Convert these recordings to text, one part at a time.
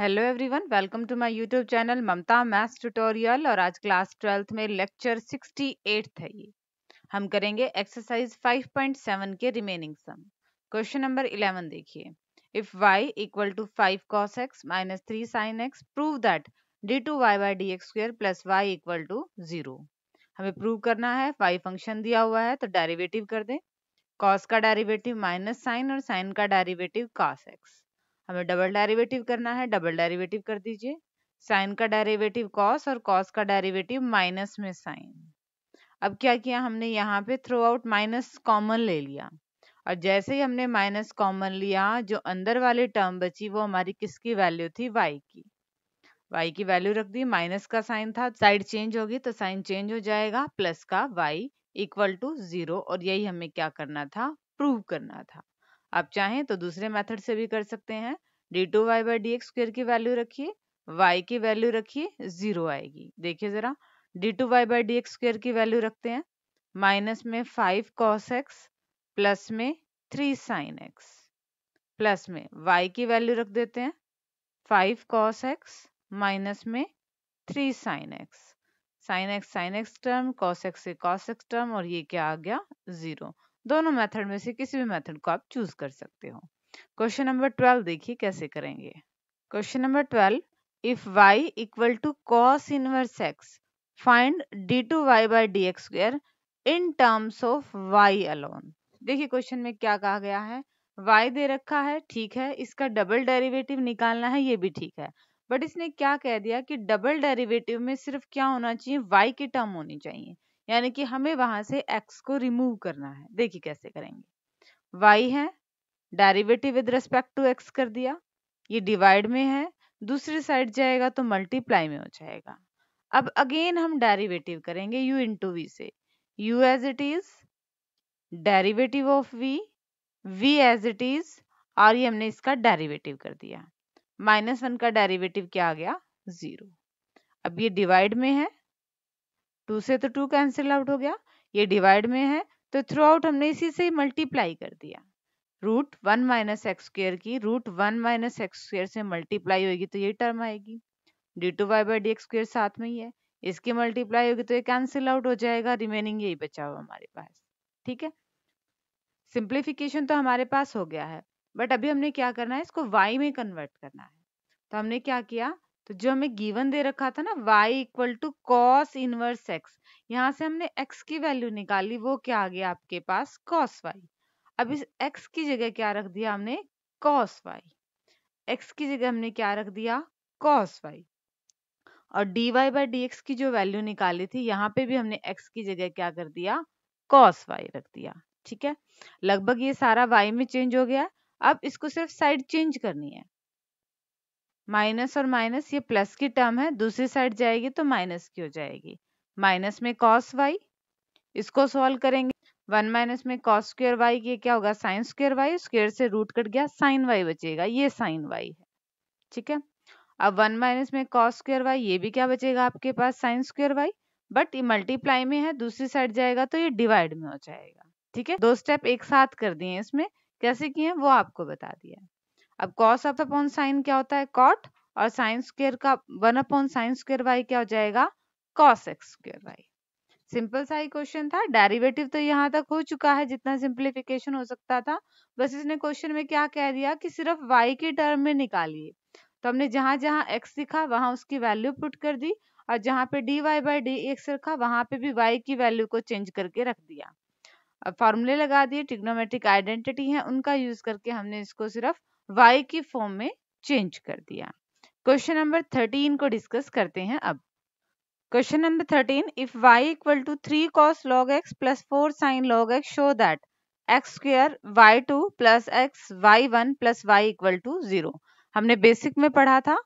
hello everyone welcome to my YouTube channel Mamta maths tutorial और आज class twelfth में lecture sixty eighth है ये हम करेंगे एक्सरसाइज 5.7 के रिमेनिंग सम क्वेश्चन नंबर 11 देखिए if y equal to five cos x minus three sine x prove that d two y by d x square plus y equal to zero हमें prove करना है Y function दिया हुआ है तो derivative कर दें कॉस का डेरिवेटिव माइनस साइन और साइन का डेरिवेटिव कॉस एक्स हमें डबल डेरिवेटिव करना है डबल डेरिवेटिव कर दीजिए साइन का डेरिवेटिव कॉस और कॉस का डेरिवेटिव माइनस में साइन अब क्या किया हमने यहाँ पे थ्रू आउट माइनस कॉमन ले लिया और जैसे ही हमने माइनस कॉमन लिया जो अंदर वाली टर्म बची वो हमारी किसकी वैल्यू थी वाई की वाई की वैल्यू रख दी माइनस का साइन था साइड चेंज होगी तो साइन चेंज हो जाएगा प्लस का वाई इक्वल टू जीरो और यही हमें क्या करना था प्रूव करना था आप चाहें तो दूसरे मेथड से भी कर सकते हैं d two y by d x square की वैल्यू रखिए वाई की वैल्यू रखिए जीरो आएगी देखिए जरा d two y by d x square की वैल्यू रखते हैं माइनस में फाइव कॉस एक्स प्लस में थ्री साइन एक्स प्लस में वाई की वैल्यू रख देते हैं फाइव कॉस एक्स माइनस में three sine x sine x sine x term cos x से कॉस एक्स टर्म और ये क्या आ गया जीरो दोनों मेथड में से किसी भी मेथड को आप चूज कर सकते हो क्वेश्चन नंबर ट्वेल्व देखिए कैसे करेंगे question number twelve if y equal to cos inverse x find d two y by d x square in terms of y alone देखिए क्वेश्चन में क्या कहा गया है y दे रखा है ठीक है इसका डबल डेरिवेटिव निकालना है ये भी ठीक है बट इसने क्या कह दिया कि डबल डेरिवेटिव में सिर्फ क्या होना चाहिए y की टर्म होनी चाहिए यानी कि हमें वहां से x को रिमूव करना है देखिए कैसे करेंगे y है derivative with respect to x कर दिया ये डिवाइड में है दूसरी साइड जाएगा तो मल्टीप्लाई में हो जाएगा अब अगेन हम डेरिवेटिव करेंगे u इंटू वी से u as it is derivative of v v as it is और ये हमने इसका डेरिवेटिव कर दिया माइनस वन का डेरिवेटिव क्या आ गया जीरो अब ये डिवाइड में है टू से तो टू कैंसिल आउट हो गया ये डिवाइड में है तो थ्रू आउट हमने इसी से ही मल्टीप्लाई कर दिया root one minus x square की root one minus x square से मल्टीप्लाई होगी तो ये टर्म आएगी d two y by d x square साथ में ही है इसकी मल्टीप्लाई होगी तो ये कैंसिल आउट हो जाएगा रिमेनिंग यही बचा हुआ हमारे पास ठीक है सिंप्लीफिकेशन तो हमारे पास हो गया है बट अभी हमने क्या करना है इसको वाई में कन्वर्ट करना है तो हमने क्या किया तो जो हमें गिवन दे रखा था ना y equal to cos inverse x यहाँ से हमने एक्स की वैल्यू निकाली वो क्या आ गया आपके पास कॉस वाई अब इस एक्स की जगह क्या रख दिया हमने कॉस वाई एक्स की जगह हमने क्या रख दिया कॉस वाई और d y by d x की जो वैल्यू निकाली थी यहाँ पे भी हमने एक्स की जगह क्या कर दिया कॉस वाई रख दिया ठीक है लगभग ये सारा वाई में चेंज हो गया अब इसको सिर्फ साइड चेंज करनी है माइनस और माइनस ये प्लस की टर्म है दूसरी साइड जाएगी तो माइनस की हो जाएगी माइनस में कॉस वाई इसको सॉल्व करेंगे वन माइनस में कॉस स्क्र वाई ये क्या होगा साइन स्क्र वाई स्क्र से रूट कट गया साइन वाई बचेगा ये साइन वाई है ठीक है अब वन माइनस में कॉस स्क्र वाई ये भी क्या बचेगा आपके पास साइन स्क्र वाई बट ये मल्टीप्लाई में है दूसरी साइड जाएगा तो ये डिवाइड में हो जाएगा ठीक है दो स्टेप एक साथ कर दिए इसमें कैसे किए वो आपको बता दिया अब कॉस ऑफ अपॉन साइन क्या होता है कॉट और साइन स्क्र का one upon sine square y क्या हो जाएगा cos x square y simple सा ही क्वेश्चन था डेरिवेटिव तो यहाँ तक हो चुका है जितना सिंप्लीफिकेशन हो सकता था बस इसने क्वेश्चन में क्या कह दिया कि सिर्फ वाई के टर्म में निकालिए तो हमने जहां जहां एक्स लिखा वहां उसकी वैल्यू पुट कर दी और जहां पे d y by d x रखा वहां पे भी वाई की वैल्यू को चेंज करके रख दिया अब फॉर्मूले लगा दिए टिग्नोमेट्रिक आइडेंटिटी है उनका यूज करके हमने इसको सिर्फ y की फॉर्म में चेंज कर दिया क्वेश्चन नंबर थर्टीन को डिस्कस करते हैं अब question number thirteen if y equal to three cos log x plus four sine log x show that x square y two plus x y one plus y equal to zero हमने basic में पढ़ा था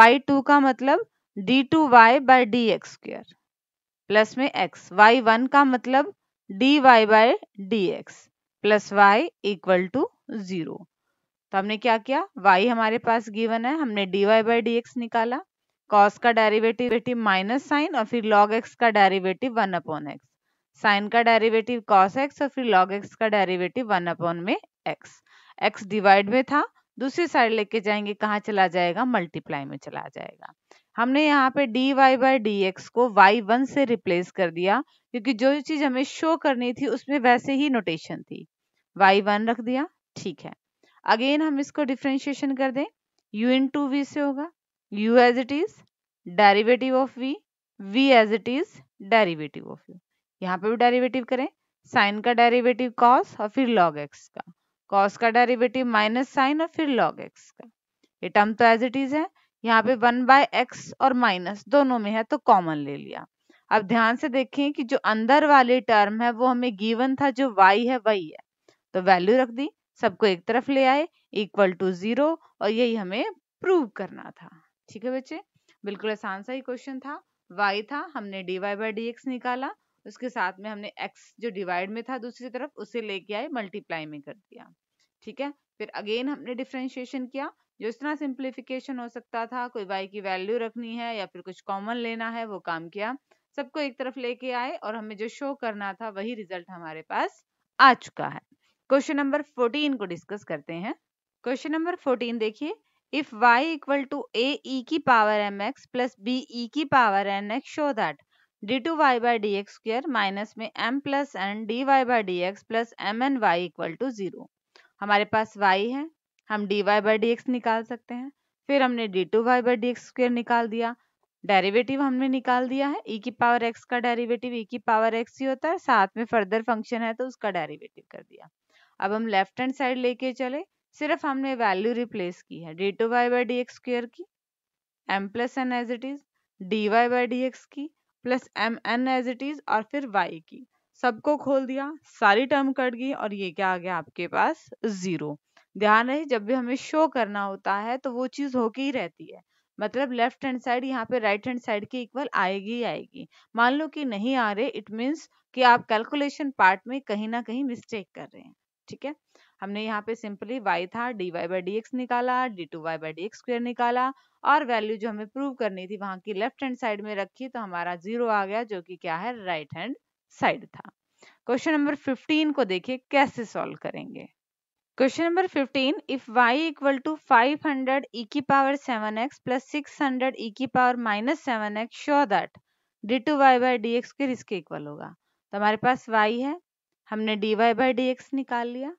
y two का मतलब d two y by d x square plus में x y one का मतलब d y by d x plus y equal to zero तो हमने क्या किया y हमारे पास गिवन है हमने dy वाई बाई डी निकाला कॉस का डेरिवेटिव माइनस साइन और फिर लॉग एक्स का derivative one upon x sine का डेरिवेटिव कॉस एक्स और फिर लॉग एक्स का डेरिवेटिव वन अपॉन में एक्स एक्स डिवाइड में था दूसरी साइड लेके जाएंगे कहाँ चला जाएगा मल्टीप्लाई में चला जाएगा हमने यहाँ पे d y by d x को वाई वन से रिप्लेस कर दिया क्योंकि जो चीज हमें शो करनी थी उसमें वैसे ही नोटेशन थी वाई वन रख दिया ठीक है अगेन हम इसको डिफ्रेंशिएशन कर दें u इन टू वी से होगा u as it is derivative of v v as it is derivative of u यहाँ पे भी डेरिवेटिव करें साइन का डेरिवेटिव कॉस और फिर लॉग एक्स का कॉस का डेरिवेटिव माइनस साइन और फिर लॉग एक्स का ये टर्म तो एज इट इज है यहाँ पे वन बाय एक्स और माइनस दोनों में है तो कॉमन ले लिया अब ध्यान से देखें कि जो अंदर वाले टर्म है वो हमें गिवन था जो y है वही है तो वैल्यू रख दी सबको एक तरफ ले आए इक्वल टू जीरो और यही हमें प्रूव करना था ठीक है बच्चे बिल्कुल आसान सा ही क्वेश्चन था वाई था हमने d y by d x निकाला उसके साथ में हमने एक्स जो डिवाइड में था दूसरी तरफ उसे लेके आए मल्टीप्लाई में कर दिया ठीक है फिर अगेन हमने डिफ्रेंशिएशन किया जो इतना सिंप्लीफिकेशन हो सकता था कोई वाई की वैल्यू रखनी है या फिर कुछ कॉमन लेना है वो काम किया सबको एक तरफ लेके आए और हमें जो शो करना था वही रिजल्ट हमारे पास आ चुका है क्वेश्चन नंबर फोर्टीन को डिस्कस करते हैं क्वेश्चन नंबर फोर्टीन देखिए if y equal to a e e की power m x plus b e की power n x show that d two y by d x square minus में m plus n d y by d x plus m n y equal to zero हमारे पास y है हम d y by d x निकाल सकते हैं फिर हमने d two y by d x square निकाल दिया डेरिवेटिव हमने निकाल दिया है e की पावर x का डेरिवेटिव e की पावर x ही होता है साथ में फर्दर फंक्शन है तो उसका डेरिवेटिव कर दिया अब हम लेफ्ट हैंड साइड लेके चले सिर्फ हमने वैल्यू रिप्लेस की है d two y by d x square की m plus n as it is d y by d x की plus m n as it is और फिर वाई की सबको खोल दिया सारी टर्म कट गई और ये क्या आ गया आपके पास जीरो ध्यान रहे जब भी हमें शो करना होता है तो वो चीज होके ही रहती है मतलब लेफ्ट हैंड साइड यहाँ पे राइट हैंड साइड की इक्वल आएगी आएगी मान लो कि नहीं आ रहे इट मीन्स कि आप कैलकुलेशन पार्ट में कहीं ना कहीं मिस्टेक कर रहे हैं ठीक है हमने यहाँ पे सिंपली y था dy वाई बाई डी निकाला d two y by d x square निकाला और वैल्यू जो हमें प्रूव करनी थी वहां की लेफ्ट हैंड साइड में रखी तो हमारा जीरो आ गया जो कि क्या है राइट हैंड साइड था क्वेश्चन नंबर 15 को देखिए कैसे सॉल्व करेंगे question number 15 if y equal to 500 e की power 7x plus six hundred e की power minus seven x show that d two y by d x इसके equal होगा तो हमारे पास y है हमने d y by d x निकाल लिया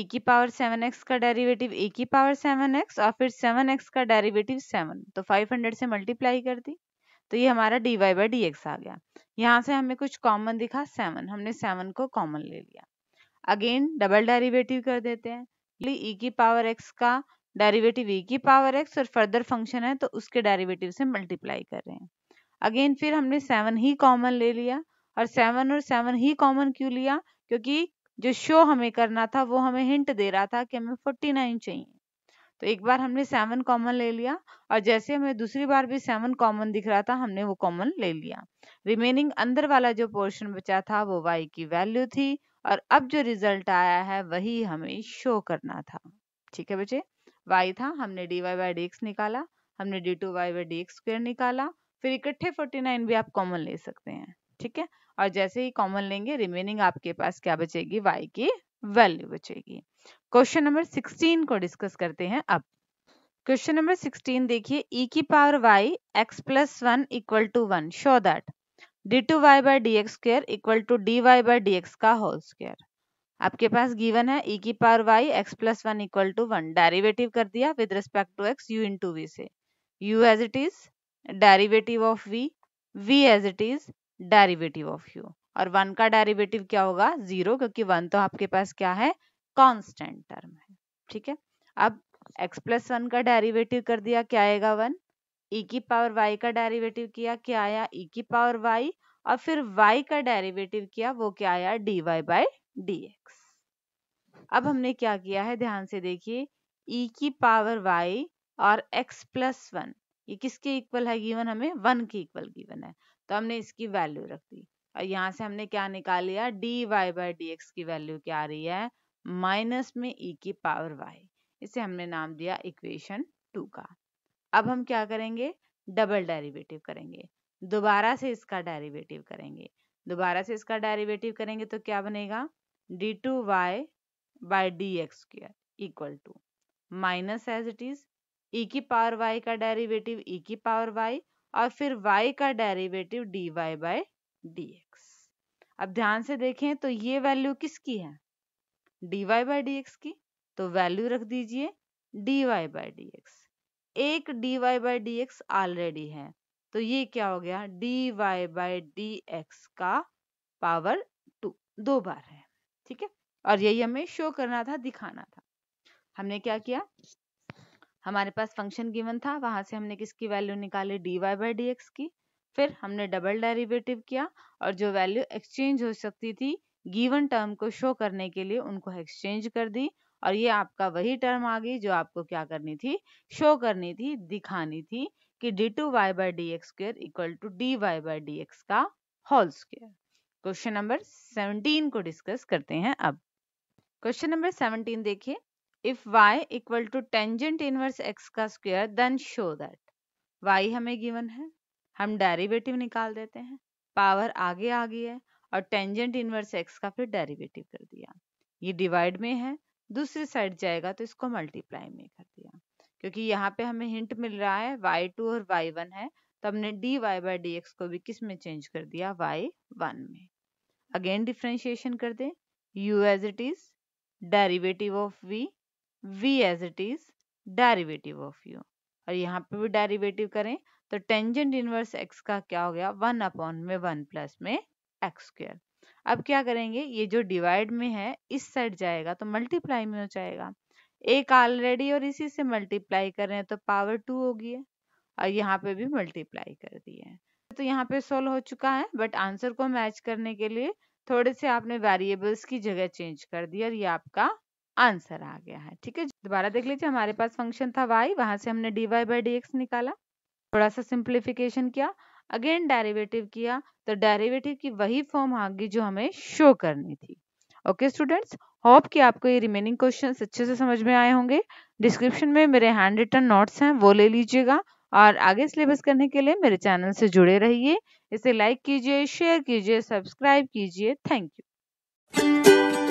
e की पावर सेवन एक्स का डेरिवेटिव e की पावर सेवन एक्स और फिर सेवन एक्स का डेरिवेटिव सेवन तो फाइव हंड्रेड से मल्टीप्लाई कर दी तो ये हमारा d y by d x आ गया यहाँ से हमें कुछ कॉमन दिखा सेवन हमने सेवन को कॉमन ले लिया अगेन डबल डेरिवेटिव कर देते हैं ई e की पावर एक्स का डेरिवेटिव ई e की पावर एक्स और फर्दर फंक्शन है तो उसके डेरिवेटिव से मल्टीप्लाई कर रहे हैं अगेन फिर हमने सेवन ही कॉमन ले लिया और सेवन और सेवन ही कॉमन क्यों लिया क्योंकि जो शो हमें करना था वो हमें हिंट दे रहा था कि हमें फोर्टी नाइन चाहिए तो एक बार हमने सेवन कॉमन ले लिया और जैसे हमें दूसरी बार भी सेवन कॉमन दिख रहा था हमने वो कॉमन ले लिया रिमेनिंग अंदर वाला जो पोर्शन बचा था वो वाई की वैल्यू थी और अब जो रिजल्ट आया है वही हमें शो करना था ठीक है बच्चे वाई था हमने d y by d x निकाला हमने d two y by d x square निकाला फिर इकट्ठे फोर्टी नाइन भी आप कॉमन ले सकते हैं ठीक है और जैसे ही कॉमन लेंगे रिमेनिंग आपके पास क्या बचेगी वाई की वैल्यू बचेगी क्वेश्चन नंबर सिक्सटीन को डिस्कस करते हैं अब क्वेश्चन नंबर सिक्सटीन देखिए ई e की power y x plus one equal to one show that d two y by d x square equal to d y by d x का whole square आपके पास given है e की power y x plus one equal to one derivative कर दिया with respect to x u in to we से u as it is derivative of v v as it is derivative of u और one का derivative क्या होगा zero क्योंकि one तो आपके पास क्या है कॉन्स्टेंट टर्म है ठीक है अब एक्स प्लस वन का डेरिवेटिव कर दिया क्या आएगा वन e की पावर y का डेरिवेटिव किया क्या आया e की पावर y और फिर y का डेरिवेटिव किया वो क्या आया dy वाई बाई डी अब हमने क्या किया है ध्यान से देखिए e की पावर y और x प्लस वन ये किसके इक्वल है गिवन हमें वन के इक्वल गिवन है तो हमने इसकी वैल्यू रख दी और यहाँ से हमने क्या निकाल लिया d y by d x की वैल्यू क्या आ रही है माइनस में ई e की पावर वाई इसे हमने नाम दिया इक्वेशन टू का अब हम क्या करेंगे डबल डेरिवेटिव करेंगे दोबारा से इसका डेरिवेटिव करेंगे दोबारा से इसका डेरिवेटिव करेंगे तो क्या बनेगा d two y by d x equal to minus as it is e e की पावर वाई का डेरिवेटिव ई e की पावर वाई और फिर y का derivative dy y by d अब ध्यान से देखें तो ये वैल्यू किसकी है dy वाई बाई की तो वैल्यू रख दीजिए dy वाई बाई एक dy y by d already है तो ये क्या हो गया dy वाई बाई का पावर टू दो बार है ठीक है और यही हमें शो करना था दिखाना था हमने क्या किया हमारे पास फंक्शन गिवन था वहां से हमने किसकी वैल्यू निकाली d y by d x की फिर हमने डबल डेरिवेटिव किया और जो वैल्यू एक्सचेंज हो सकती थी गिवन टर्म को शो करने के लिए उनको एक्सचेंज कर दी और ये आपका वही टर्म आ गई जो आपको क्या करनी थी शो करनी थी दिखानी थी कि d two y by d x square equal to d y by d x का whole square question number seventeen को डिस्कस करते हैं अब क्वेश्चन नंबर सेवनटीन देखिए if y equal to tangent inverse x का square then show that y हमें given है हम डेरिवेटिव निकाल देते हैं पावर आगे आ गई है और टेंजेंट इनवर्स x का फिर डेरिवेटिव कर दिया ये डिवाइड में है दूसरी साइड जाएगा तो इसको मल्टीप्लाई में कर दिया क्योंकि यहाँ पे हमें हिंट मिल रहा है वाई टू और वाई वन है तो हमने d y by d x को भी किस में चेंज कर दिया वाई वन में अगेन डिफ्रेंशिएशन कर दें u as it is derivative of v v as it is derivative of u और यहाँ पे भी डेरिवेटिव करें तो टेंजेंट इनवर्स एक्स का क्या हो गया वन अपॉन में वन प्लस में एक्स स्क्र अब क्या करेंगे ये जो डिवाइड में है इस साइड जाएगा तो मल्टीप्लाई में हो जाएगा एक ऑलरेडी और इसी से मल्टीप्लाई कर रहे हैं तो पावर टू होगी और यहाँ पे भी मल्टीप्लाई कर दिए तो यहाँ पे सोल्व हो चुका है बट आंसर को मैच करने के लिए थोड़े से आपने वेरिएबल्स की जगह चेंज कर दी और ये आपका आंसर आ गया है ठीक है दोबारा देख लीजिए हमारे पास फंक्शन था वाई वहां से हमने d y by d x निकाला थोड़ा सा सिंप्लीफिकेशन किया अगेन डेरिवेटिव किया तो डेरिवेटिव की वही फॉर्म आ गई जो हमें शो करनी थी ओके स्टूडेंट्स होप कि आपको ये रिमेनिंग क्वेश्चन अच्छे से समझ में आए होंगे डिस्क्रिप्शन में मेरे हैंड रिटन नोट्स हैं वो ले लीजिएगा और आगे सिलेबस करने के लिए मेरे चैनल से जुड़े रहिए इसे लाइक कीजिए शेयर कीजिए सब्सक्राइब कीजिए थैंक यू